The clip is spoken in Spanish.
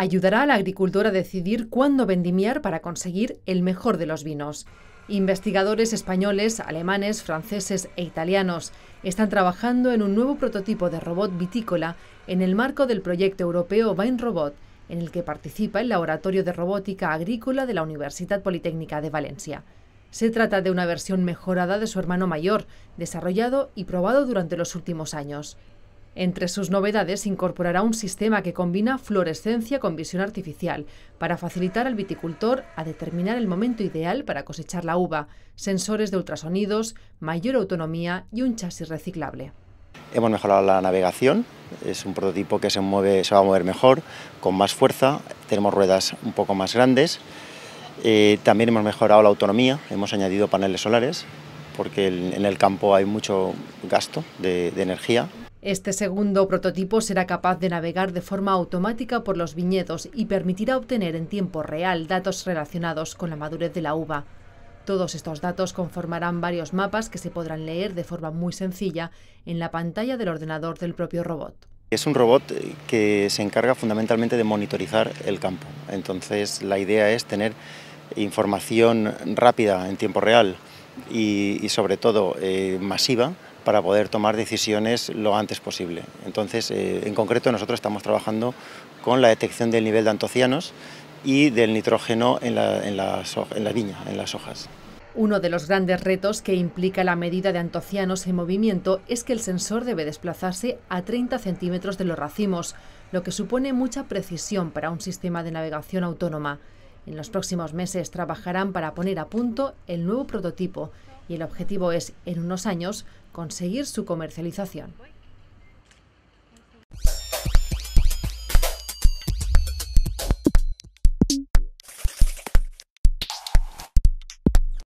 ayudará a la a decidir cuándo vendimiar para conseguir el mejor de los vinos. Investigadores españoles, alemanes, franceses e italianos están trabajando en un nuevo prototipo de robot vitícola en el marco del proyecto europeo VineRobot, en el que participa el Laboratorio de Robótica Agrícola de la Universidad Politécnica de Valencia. Se trata de una versión mejorada de su hermano mayor, desarrollado y probado durante los últimos años. Entre sus novedades incorporará un sistema que combina fluorescencia con visión artificial para facilitar al viticultor a determinar el momento ideal para cosechar la uva, sensores de ultrasonidos, mayor autonomía y un chasis reciclable. Hemos mejorado la navegación, es un prototipo que se, mueve, se va a mover mejor, con más fuerza, tenemos ruedas un poco más grandes, eh, también hemos mejorado la autonomía, hemos añadido paneles solares, porque en el campo hay mucho gasto de energía este segundo prototipo será capaz de navegar de forma automática por los viñedos y permitirá obtener en tiempo real datos relacionados con la madurez de la uva. Todos estos datos conformarán varios mapas que se podrán leer de forma muy sencilla en la pantalla del ordenador del propio robot. Es un robot eh, que se encarga fundamentalmente de monitorizar el campo. Entonces la idea es tener información rápida en tiempo real y, sobre todo eh, masiva para poder tomar decisiones lo antes posible. Entonces, eh, en concreto, nosotros estamos trabajando con la detección del nivel de antocianos y del nitrógeno en en la viña, en las hojas. Uno de los grandes retos que implica la medida de antocianos en movimiento es que el sensor debe desplazarse a 30 centímetros de los racimos, lo que supone mucha precisión para un sistema de navegación autónoma. En los próximos meses trabajarán para poner a punto el nuevo prototipo y el objetivo es, en unos años, conseguir su comercialización.